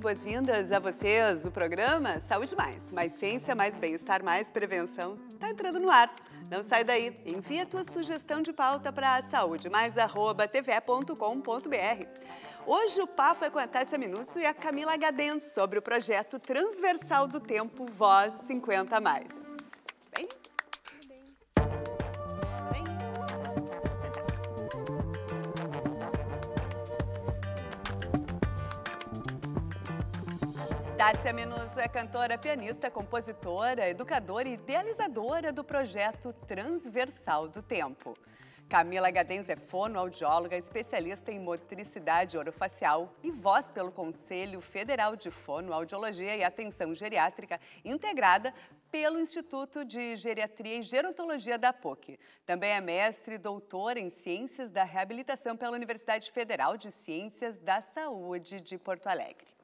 boas-vindas a vocês. O programa Saúde Mais, mais ciência, mais bem-estar, mais prevenção está entrando no ar. Não sai daí. Envie a tua sugestão de pauta para saúdemais.tve.com.br. Hoje o papo é com a Tessa Minúcio e a Camila Gaden sobre o projeto transversal do tempo Voz 50+. Tássia Menuso é cantora, pianista, compositora, educadora e idealizadora do projeto Transversal do Tempo. Camila Gadenz é fonoaudióloga, especialista em motricidade orofacial e voz pelo Conselho Federal de Fonoaudiologia e Atenção Geriátrica, integrada pelo Instituto de Geriatria e Gerontologia da PUC. Também é mestre e doutora em Ciências da Reabilitação pela Universidade Federal de Ciências da Saúde de Porto Alegre.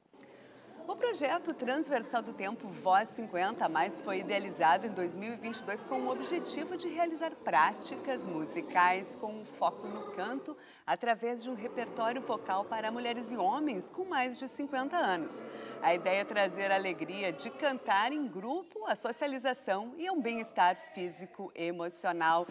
O projeto transversal do tempo Voz 50 mais foi idealizado em 2022 com o objetivo de realizar práticas musicais com um foco no canto através de um repertório vocal para mulheres e homens com mais de 50 anos. A ideia é trazer a alegria de cantar em grupo, a socialização e um bem-estar físico e emocional.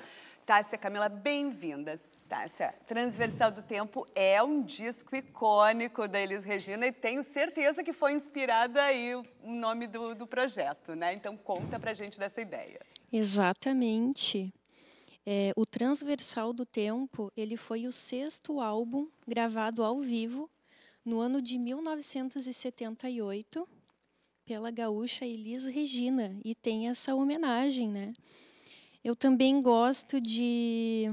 Tássia Camila, bem-vindas. Tássia, Transversal do Tempo é um disco icônico da Elis Regina e tenho certeza que foi inspirado aí o nome do, do projeto, né? Então conta pra gente dessa ideia. Exatamente. É, o Transversal do Tempo, ele foi o sexto álbum gravado ao vivo no ano de 1978 pela gaúcha Elis Regina e tem essa homenagem, né? Eu também gosto de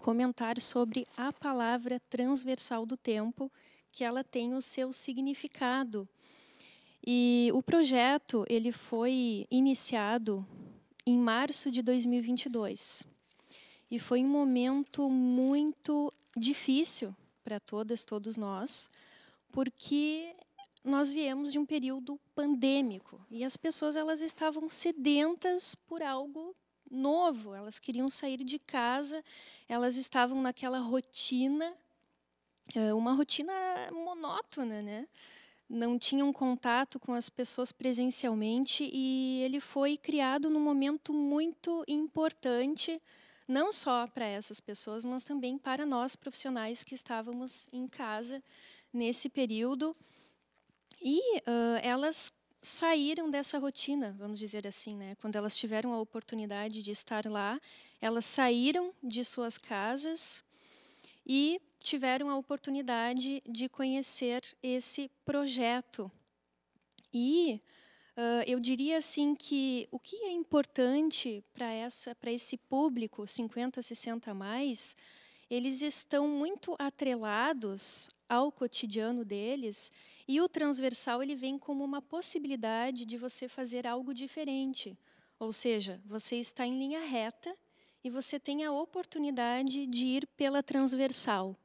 comentar sobre a palavra transversal do tempo, que ela tem o seu significado. E o projeto ele foi iniciado em março de 2022. E foi um momento muito difícil para todas, todos nós, porque nós viemos de um período pandêmico e as pessoas elas estavam sedentas por algo novo, elas queriam sair de casa, elas estavam naquela rotina, é, uma rotina monótona, né? não tinham contato com as pessoas presencialmente e ele foi criado num momento muito importante, não só para essas pessoas, mas também para nós profissionais que estávamos em casa nesse período. E uh, elas saíram dessa rotina, vamos dizer assim, né? Quando elas tiveram a oportunidade de estar lá, elas saíram de suas casas e tiveram a oportunidade de conhecer esse projeto. E uh, eu diria assim que o que é importante para essa para esse público 50, 60 a mais, eles estão muito atrelados ao cotidiano deles e o transversal ele vem como uma possibilidade de você fazer algo diferente. Ou seja, você está em linha reta e você tem a oportunidade de ir pela transversal.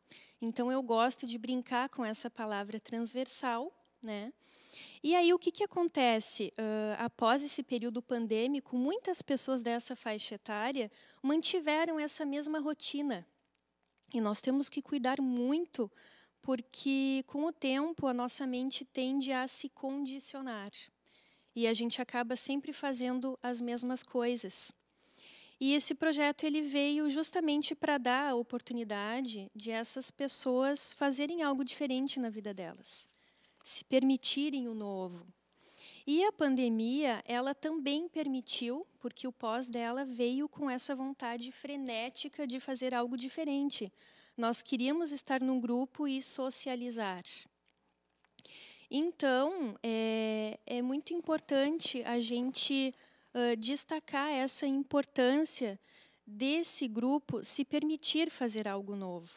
Então eu gosto de brincar com essa palavra transversal, né? E aí o que, que acontece uh, após esse período pandêmico? Muitas pessoas dessa faixa etária mantiveram essa mesma rotina. E nós temos que cuidar muito porque com o tempo a nossa mente tende a se condicionar e a gente acaba sempre fazendo as mesmas coisas. E esse projeto ele veio justamente para dar a oportunidade de essas pessoas fazerem algo diferente na vida delas, se permitirem o novo. E a pandemia, ela também permitiu, porque o pós dela veio com essa vontade frenética de fazer algo diferente, nós queríamos estar num grupo e socializar. Então, é, é muito importante a gente uh, destacar essa importância desse grupo se permitir fazer algo novo.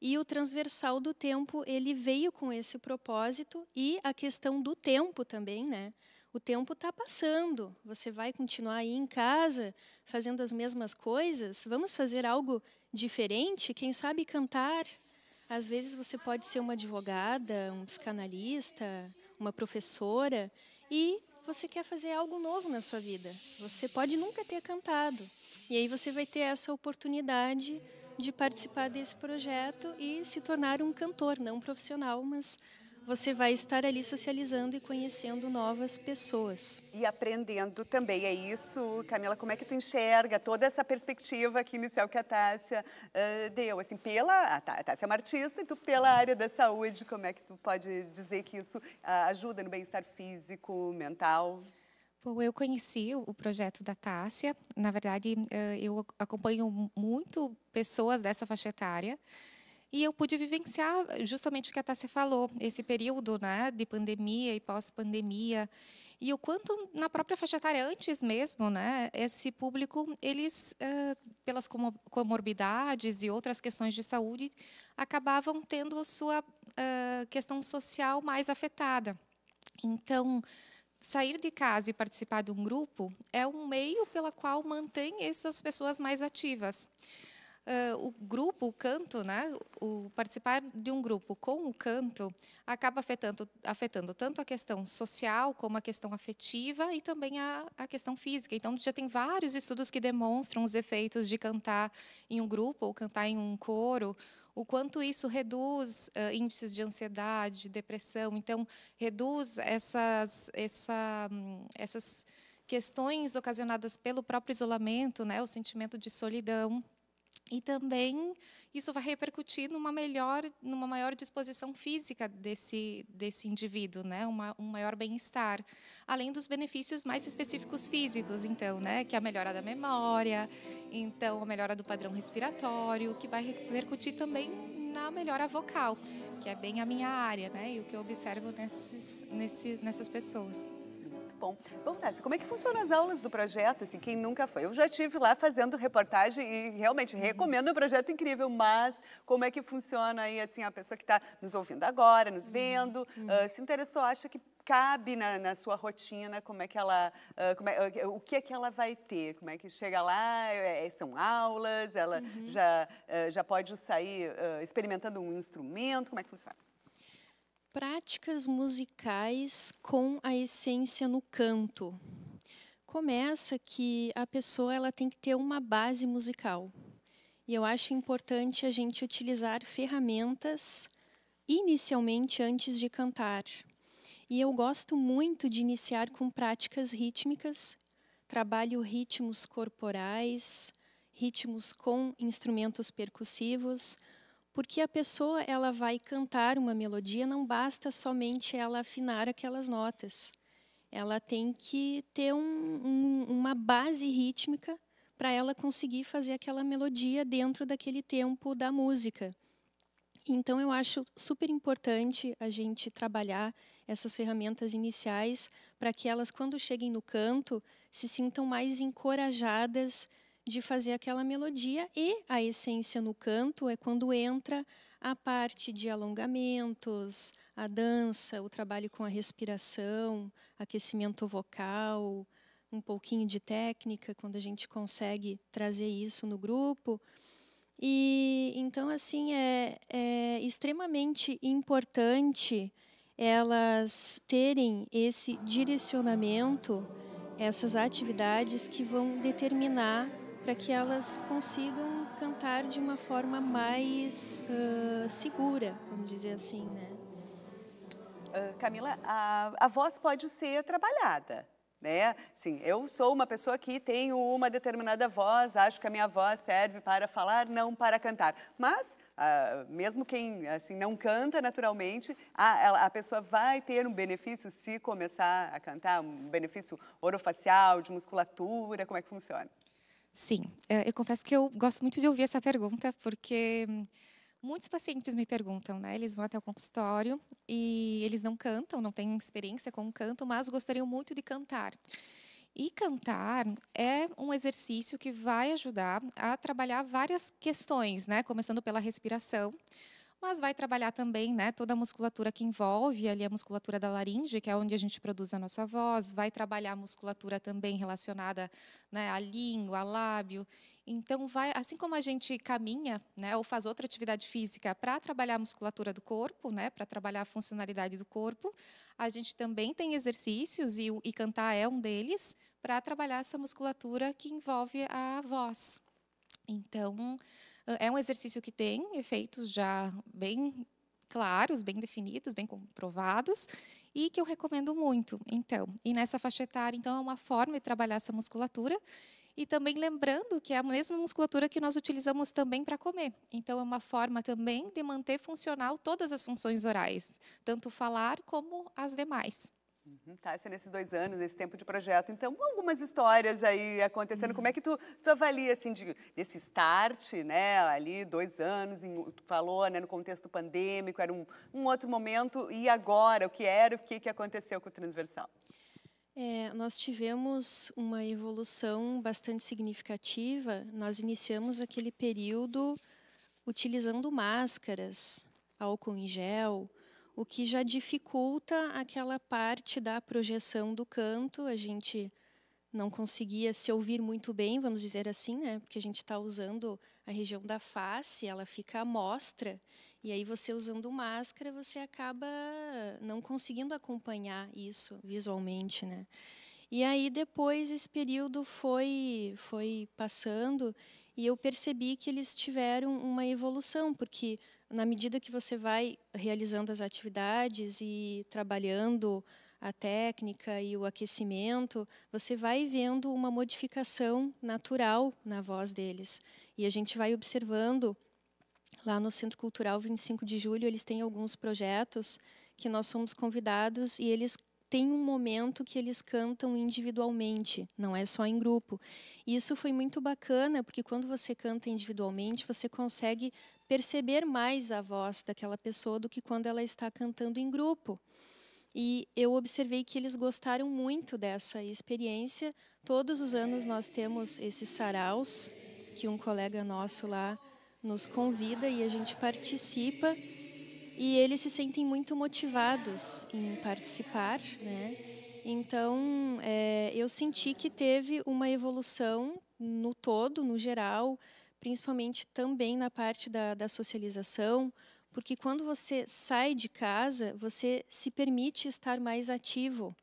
E o transversal do tempo, ele veio com esse propósito e a questão do tempo também, né? O tempo está passando. Você vai continuar aí em casa fazendo as mesmas coisas? Vamos fazer algo diferente, quem sabe cantar. Às vezes você pode ser uma advogada, um psicanalista, uma professora e você quer fazer algo novo na sua vida. Você pode nunca ter cantado. E aí você vai ter essa oportunidade de participar desse projeto e se tornar um cantor, não profissional, mas você vai estar ali socializando e conhecendo novas pessoas. E aprendendo também, é isso, Camila, como é que tu enxerga toda essa perspectiva que inicial que a Tássia uh, deu, assim, pela, tá, a Tássia é uma artista e tu pela área da saúde, como é que tu pode dizer que isso uh, ajuda no bem-estar físico, mental? Bom, eu conheci o projeto da Tássia, na verdade ah, eu acompanho muito pessoas dessa faixa etária, e eu pude vivenciar justamente o que a Tássia falou, esse período né, de pandemia e pós-pandemia. E o quanto na própria faixa etária, antes mesmo, né, esse público, eles, pelas comorbidades e outras questões de saúde, acabavam tendo a sua questão social mais afetada. Então, sair de casa e participar de um grupo é um meio pelo qual mantém essas pessoas mais ativas uh, o grupo, o canto, né? o participar de um grupo com o canto acaba afetando, afetando tanto a questão social como a questão afetiva e também a, a questão física. Então, já tem vários estudos que demonstram os efeitos de cantar em um grupo ou cantar em um coro, o quanto isso reduz uh, índices de ansiedade, depressão, então reduz essas, essa, essas questões ocasionadas pelo próprio isolamento, né, o sentimento de solidão. E também isso vai repercutir numa melhor, numa maior disposição física desse desse indivíduo, né? Uma, um maior bem-estar, além dos benefícios mais específicos físicos, então, né? Que é a melhora da memória, então a melhora do padrão respiratório, que vai repercutir também na melhora vocal, que é bem a minha área, né? E o que eu observo nesses, nesse, nessas pessoas bom. Bom, Tassi, como é que funcionam as aulas do projeto, assim, quem nunca foi? Eu já estive lá fazendo reportagem e realmente uhum. recomendo, o é um projeto incrível, mas como é que funciona aí, assim, a pessoa que está nos ouvindo agora, nos uhum. vendo, uhum. uh, se interessou, acha que cabe na, na, sua rotina, como é que ela, uh, como é, uh, o que é que ela vai ter, como é que chega lá, é, é são aulas, ela uhum. já, uh, já pode sair experimentando um instrumento, como é que funciona? práticas musicais com a essência no canto. Começa que a pessoa ela tem que ter uma base musical. E eu acho importante a gente utilizar ferramentas inicialmente antes de cantar. E eu gosto muito de iniciar com práticas rítmicas, trabalho ritmos corporais, ritmos com instrumentos percussivos, porque a pessoa ela vai cantar uma melodia, não basta somente ela afinar aquelas notas. Ela tem que ter um, um, uma base rítmica para ela conseguir fazer aquela melodia dentro daquele tempo da música. Então, eu acho super importante a gente trabalhar essas ferramentas iniciais para que elas, quando cheguem no canto, se sintam mais encorajadas de fazer aquela melodia e a essência no canto é quando entra a parte de alongamentos, a dança, o trabalho com a respiração, aquecimento vocal, um pouquinho de técnica, quando a gente consegue trazer isso no grupo. E então, assim, é, é extremamente importante elas terem esse direcionamento, essas atividades que vão determinar para que elas consigam cantar de uma forma mais uh, segura, vamos dizer assim, né? Uh, Camila, a, a voz pode ser trabalhada, né? Sim, eu sou uma pessoa que tenho uma determinada voz, acho que a minha voz serve para falar, não para cantar. Mas, ah, mesmo quem assim não canta naturalmente, a, a pessoa vai ter um benefício se começar a cantar, um benefício orofacial, de musculatura, como é que funciona? Sim, é, eu confesso que eu gosto muito de ouvir essa pergunta, porque hum, muitos pacientes me perguntam, né? Eles vão até o consultório e eles não cantam, não têm experiência com o canto, mas gostariam muito de cantar. E cantar é um exercício que vai ajudar a trabalhar várias questões, né? Começando pela respiração, mas vai trabalhar também né, toda a musculatura que envolve ali a musculatura da laringe, que é onde a gente produz a nossa voz, vai trabalhar a musculatura também relacionada né, à língua, ao lábio. Então, vai, assim como a gente caminha, né, ou faz outra atividade física para trabalhar a musculatura do corpo, né, para trabalhar a funcionalidade do corpo, a gente também tem exercícios e, e cantar é um deles para trabalhar essa musculatura que envolve a voz. Então, é um exercício que tem efeitos já bem claros, bem definidos, bem comprovados e que eu recomendo muito. Então, e nessa faixa etária, então é uma forma de trabalhar essa musculatura e também lembrando que é a mesma musculatura que nós utilizamos também para comer. Então é uma forma também de manter funcional todas as funções orais, tanto falar como as demais. Uhum, tá, isso dois anos, esse tempo de projeto. Então, algumas histórias aí acontecendo. Uhum. Como é que tu, tu avalia, assim, de, desse start, né, ali, dois anos, em, tu falou, né, no contexto pandêmico, era um, um outro momento, e agora, o que era, o que, que aconteceu com o Transversal? É, nós tivemos uma evolução bastante significativa. Nós iniciamos aquele período utilizando máscaras, álcool em gel, o que já dificulta aquela parte da projeção do canto. A gente não conseguia se ouvir muito bem, vamos dizer assim, né? Porque a gente está usando a região da face, ela fica à mostra. E aí você usando máscara, você acaba não conseguindo acompanhar isso visualmente, né? E aí depois esse período foi foi passando e eu percebi que eles tiveram uma evolução, porque na medida que você vai realizando as atividades e trabalhando a técnica e o aquecimento, você vai vendo uma modificação natural na voz deles. E a gente vai observando lá no Centro Cultural 25 de Julho, eles têm alguns projetos que nós somos convidados e eles têm um momento que eles cantam individualmente, não é só em grupo. E isso foi muito bacana, porque quando você canta individualmente, você consegue perceber mais a voz daquela pessoa do que quando ela está cantando em grupo. E eu observei que eles gostaram muito dessa experiência. Todos os anos nós temos esses saraus que um colega nosso lá nos convida e a gente participa. E eles se sentem muito motivados em participar, né? Então, é, eu senti que teve uma evolução no todo, no geral, principalmente também na parte da, da socialização, porque quando você sai de casa, você se permite estar mais ativo.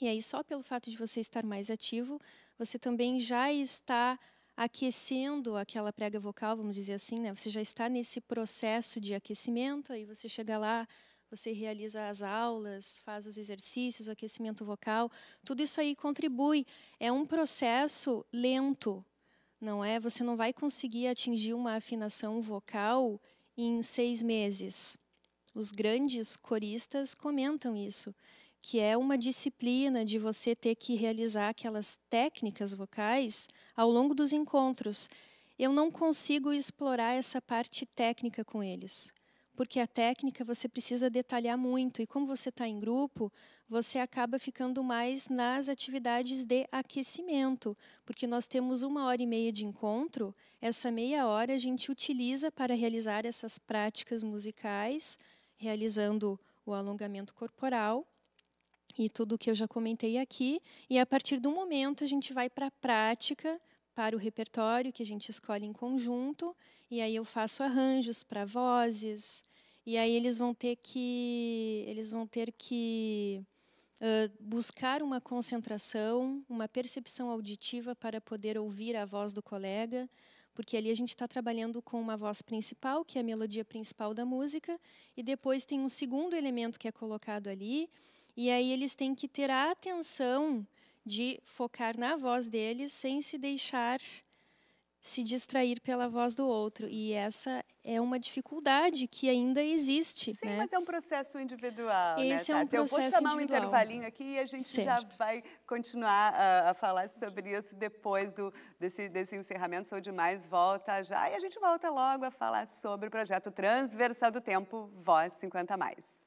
E aí, só pelo fato de você estar mais ativo, você também já está aquecendo aquela prega vocal, vamos dizer assim, né? Você já está nesse processo de aquecimento, aí você chega lá, você realiza as aulas, faz os exercícios, o aquecimento vocal, tudo isso aí contribui. É um processo lento, não é? Você não vai conseguir atingir uma afinação vocal em seis meses. Os grandes coristas comentam isso, que é uma disciplina de você ter que realizar aquelas técnicas vocais ao longo dos encontros. Eu não consigo explorar essa parte técnica com eles porque a técnica você precisa detalhar muito. E como você está em grupo, você acaba ficando mais nas atividades de aquecimento, porque nós temos uma hora e meia de encontro. Essa meia hora a gente utiliza para realizar essas práticas musicais, realizando o alongamento corporal e tudo o que eu já comentei aqui. E a partir do momento a gente vai para a prática, para o repertório que a gente escolhe em conjunto, e aí eu faço arranjos para vozes, e aí eles vão ter que eles vão ter que uh, buscar uma concentração, uma percepção auditiva para poder ouvir a voz do colega, porque ali a gente está trabalhando com uma voz principal, que é a melodia principal da música, e depois tem um segundo elemento que é colocado ali, e aí eles têm que ter a atenção de focar na voz deles sem se deixar se distrair pela voz do outro. E essa é uma dificuldade que ainda existe. Sim, né? mas é um processo individual. Né, Esse né, é um processo individual. Eu vou chamar individual. um intervalinho aqui e a gente certo. já vai continuar a, ah, a, falar sobre isso depois do, desse, desse encerramento. Sou demais, volta já. E a gente volta logo a falar sobre o projeto transversal do tempo Voz 50. Mais.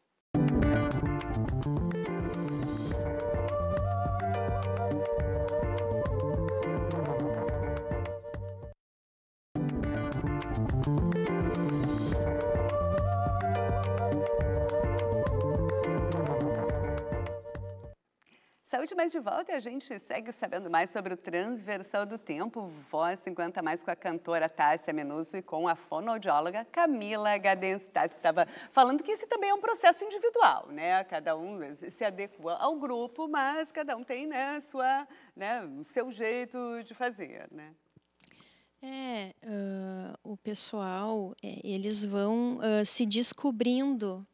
publicidade, mas de volta a gente segue sabendo mais sobre o Transversal do Tempo, Voz 50 Mais com a cantora Tássia Menuso e com a fonoaudióloga Camila Gadense. Tássia estava falando que esse também é um processo individual, né? Cada um se adequa ao grupo, mas cada um tem né, sua, né, o seu jeito de fazer, né? É, uh, o pessoal, é, eles vão uh, se descobrindo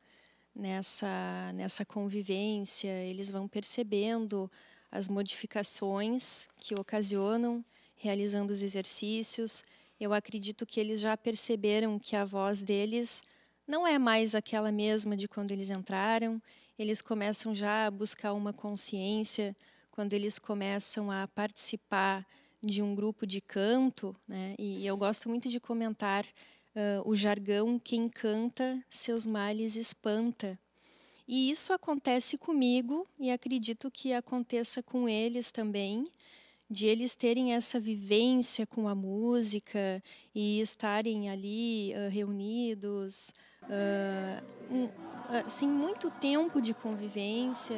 nessa, nessa convivência, eles vão percebendo as modificações que ocasionam realizando os exercícios. Eu acredito que eles já perceberam que a voz deles não é mais aquela mesma de quando eles entraram. Eles começam já a buscar uma consciência quando eles começam a participar de um grupo de canto, né? E eu gosto muito de comentar uh, o jargão quem canta seus males espanta. E isso acontece comigo e acredito que aconteça com eles também, de eles terem essa vivência com a música e estarem ali uh, reunidos, uh, um, assim muito tempo de convivência,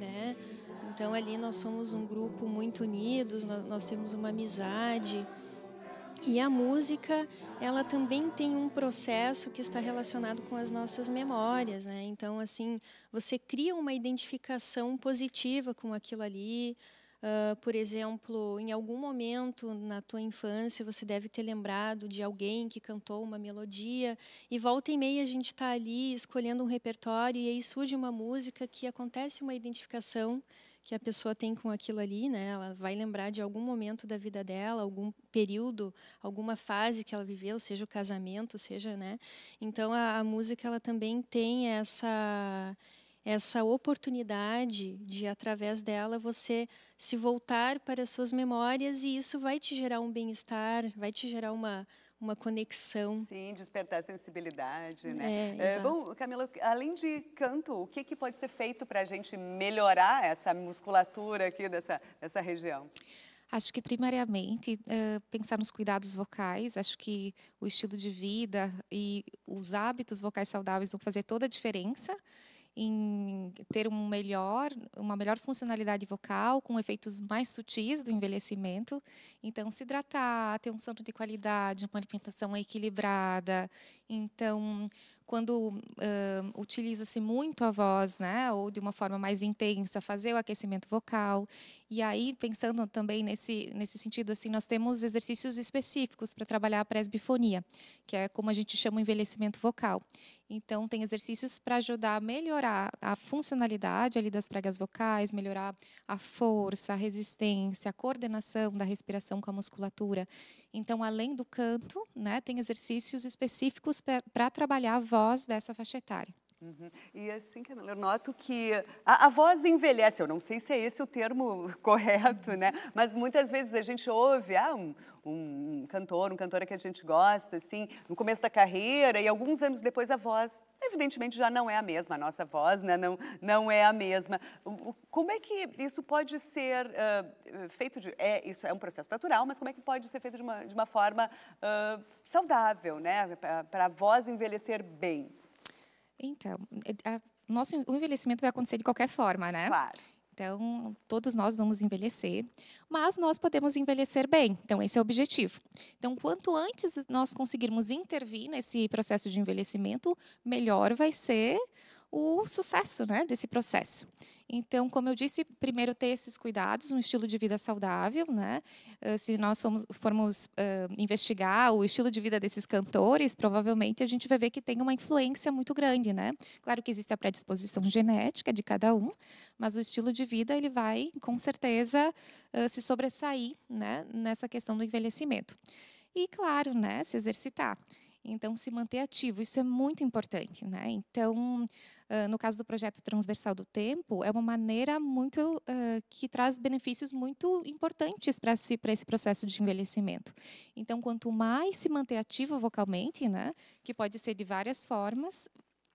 né? Então ali nós somos um grupo muito unidos, nós, nós temos uma amizade. E a música, ela também tem um processo que está relacionado com as nossas memórias, né? Então, assim, você cria uma identificação positiva com aquilo ali. Uh, por exemplo, em algum momento na tua infância, você deve ter lembrado de alguém que cantou uma melodia. E volta e meia a gente está ali escolhendo um repertório e aí surge uma música que acontece uma identificação que a pessoa tem com aquilo ali, né? Ela vai lembrar de algum momento da vida dela, algum período, alguma fase que ela viveu, seja o casamento, seja, né? Então a, a música ela também tem essa essa oportunidade de através dela você se voltar para as suas memórias e isso vai te gerar um bem-estar, vai te gerar uma uma conexão. Sim, despertar sensibilidade, né? É, é, bom, Camila, além de canto, o que, que pode ser feito para a gente melhorar essa musculatura aqui dessa, dessa região? Acho que primariamente eh, pensar nos cuidados vocais. Acho que o estilo de vida e os hábitos vocais saudáveis vão fazer toda a diferença em ter um melhor, uma melhor funcionalidade vocal, com efeitos mais sutis do envelhecimento. Então, se hidratar, ter um sono de qualidade, uma alimentação equilibrada. Então, quando uh, utiliza-se muito a voz, né, ou de uma forma mais intensa, fazer o aquecimento vocal. E aí, pensando também nesse, nesse sentido, assim, nós temos exercícios específicos para trabalhar a presbifonia, que é como a gente chama o envelhecimento vocal. Então, tem exercícios para ajudar a melhorar a funcionalidade ali das pregas vocais, melhorar a força, a resistência, a coordenação da respiração com a musculatura. Então, além do canto, né, tem exercícios específicos para trabalhar a voz dessa faixa etária. Uhum. E assim, eu noto que a, a, voz envelhece, eu não sei se é esse o termo correto, né? Mas muitas vezes a gente ouve, ah, um, um cantor, um cantora que a gente gosta, assim, no começo da carreira e alguns anos depois a voz, evidentemente, já não é a mesma, a nossa voz né? não, não é a mesma. Como é que isso pode ser uh, feito, de, é, isso é um processo natural, mas como é que pode ser feito de uma, de uma forma uh, saudável, né? Para a voz envelhecer bem? Então, é, a, nosso, o envelhecimento vai acontecer de qualquer forma, né? Claro. Então, todos nós vamos envelhecer, mas nós podemos envelhecer bem. Então, esse é o objetivo. Então, quanto antes nós conseguirmos intervir nesse processo de envelhecimento, melhor vai ser o sucesso né, desse processo. Então, como eu disse, primeiro ter esses cuidados, um estilo de vida saudável, né? Eh, se nós formos, formos uh, eh, investigar o estilo de vida desses cantores, provavelmente a gente vai ver que tem uma influência muito grande, né? Claro que existe a predisposição genética de cada um, mas o estilo de vida ele vai, com certeza, uh, se sobressair, né? Nessa questão do envelhecimento. E claro, né? Se exercitar. Então, se manter ativo, isso é muito importante, né? Então, no caso do projeto transversal do tempo, é uma maneira muito uh, que traz benefícios muito importantes para esse, esse processo de envelhecimento. Então, quanto mais se manter ativo vocalmente, né, que pode ser de várias formas,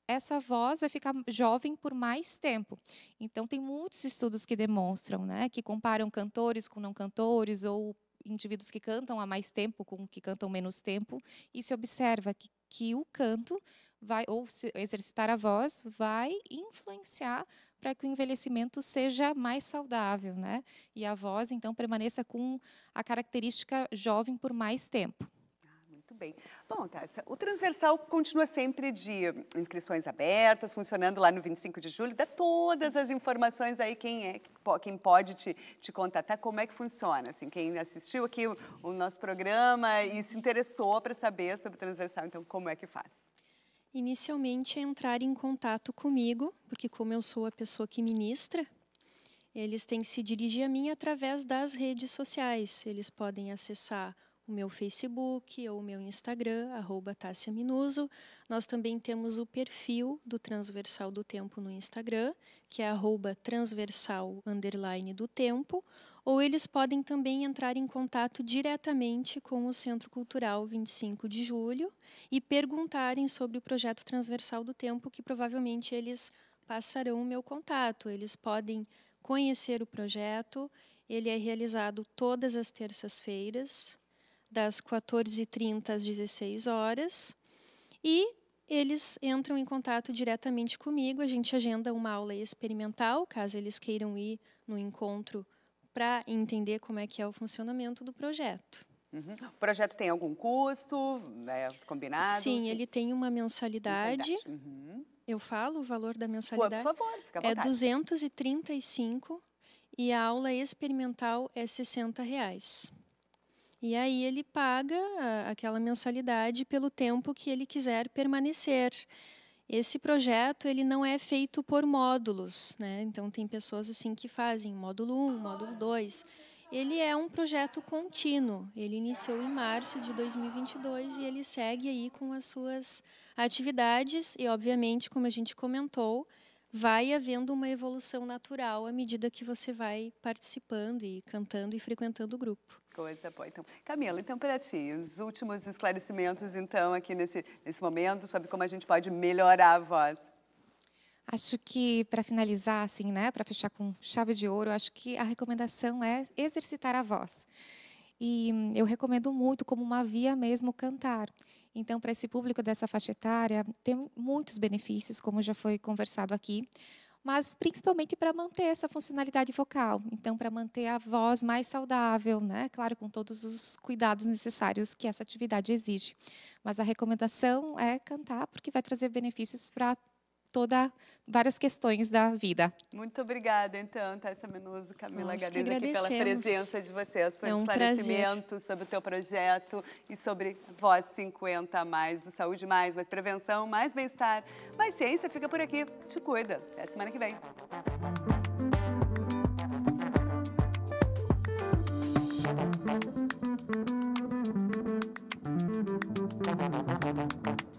essa voz vai ficar jovem por mais tempo. Então, tem muitos estudos que demonstram, né, que comparam cantores com não cantores ou indivíduos que cantam há mais tempo com que cantam menos tempo e se observa que, que o canto vai ou exercitar a voz vai influenciar para que o envelhecimento seja mais saudável, né? E a voz então permaneça com a característica jovem por mais tempo. Ah, muito bem. Bom, Tássia, o transversal continua sempre de inscrições abertas, funcionando lá no 25 de julho. Dá todas as informações aí, quem é, quem pode te, te contatar, como é que funciona. Assim, quem assistiu aqui o, o nosso programa e se interessou para saber sobre o transversal, então como é que faz? Inicialmente, entrar em contato comigo, porque, como eu sou a pessoa que ministra, eles têm que se dirigir a mim através das redes sociais. Eles podem acessar o meu Facebook ou o meu Instagram, arroba Tássia Minuso. Nós também temos o perfil do Transversal do Tempo no Instagram, que é arroba transversal, underline do tempo, ou eles podem também entrar em contato diretamente com o Centro Cultural 25 de Julho e perguntarem sobre o projeto transversal do tempo, que provavelmente eles passarão o meu contato. Eles podem conhecer o projeto. Ele é realizado todas as terças-feiras, das 14h30 às 16 horas. E eles entram em contato diretamente comigo. A gente agenda uma aula experimental, caso eles queiram ir no encontro para entender como é que é o funcionamento do projeto. Uhum. O projeto tem algum custo né, combinado? Sim, sim, ele tem uma mensalidade. mensalidade. Uhum. Eu falo o valor da mensalidade? Por favor, fica à É 235 e a aula experimental é 60 reais. E aí ele paga a, aquela mensalidade pelo tempo que ele quiser permanecer. Esse projeto ele não é feito por módulos, né? Então tem pessoas assim que fazem módulo 1, módulo 2. Ele é um projeto contínuo. Ele iniciou em março de 2022 e ele segue aí com as suas atividades e obviamente, como a gente comentou, vai havendo uma evolução natural à medida que você vai participando e cantando e frequentando o grupo. Coisa boa. Então, Camila, então para ti, os últimos esclarecimentos, então, aqui nesse, nesse momento, sobre como a gente pode melhorar a voz. Acho que para finalizar, assim, né, para fechar com chave de ouro, acho que a recomendação é exercitar a voz. E hum, eu recomendo muito como uma via mesmo cantar. Então, para esse público dessa faixa etária, tem muitos benefícios, como já foi conversado aqui mas principalmente para manter essa funcionalidade vocal. Então, para manter a voz mais saudável, né? Claro, com todos os cuidados necessários que essa atividade exige. Mas a recomendação é cantar, porque vai trazer benefícios para toda várias questões da vida. Muito obrigada, então, Tessa Menoso, Camila Nós aqui pela presença de vocês, por é um esclarecimento prazer. sobre o teu projeto e sobre Voz 50 Mais, do Saúde Mais, mais prevenção, mais bem-estar, mais ciência. Fica por aqui, te cuida. Até semana que vem. Thank